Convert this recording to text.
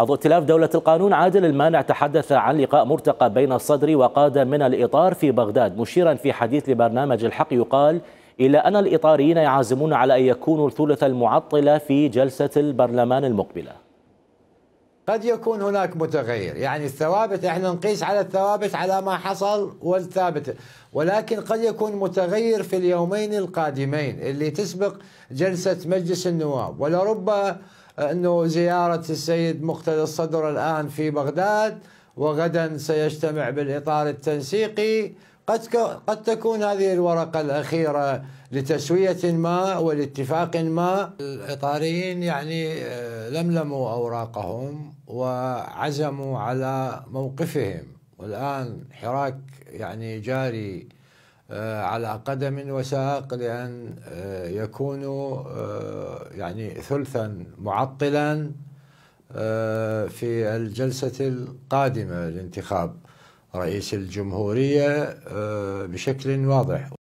عضو ائتلاف دولة القانون عادل المانع تحدث عن لقاء مرتقى بين الصدر وقادة من الإطار في بغداد مشيرا في حديث لبرنامج الحق يقال إلى أن الإطاريين يعازمون على أن يكونوا الثلث المعطلة في جلسة البرلمان المقبلة قد يكون هناك متغير يعني الثوابت احنا نقيس على الثوابت على ما حصل والثابت ولكن قد يكون متغير في اليومين القادمين اللي تسبق جلسة مجلس النواب ولربما أنه زيارة السيد مقتدى الصدر الآن في بغداد وغدا سيجتمع بالإطار التنسيقي قد قد تكون هذه الورقة الأخيرة لتسوية ما ولاتفاق ما الإطاريين يعني آه، لملموا أوراقهم وعزموا على موقفهم والآن حراك يعني جاري آه، على قدم وساق لأن آه، يكون آه، يعني ثلثا معطلا في الجلسة القادمة لانتخاب رئيس الجمهورية بشكل واضح